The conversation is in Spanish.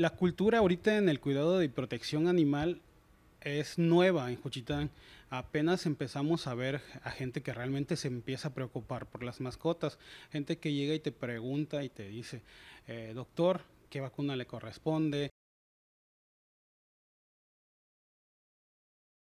la cultura ahorita en el cuidado y protección animal es nueva en Juchitán. Apenas empezamos a ver a gente que realmente se empieza a preocupar por las mascotas. Gente que llega y te pregunta y te dice, eh, doctor, ¿qué vacuna le corresponde?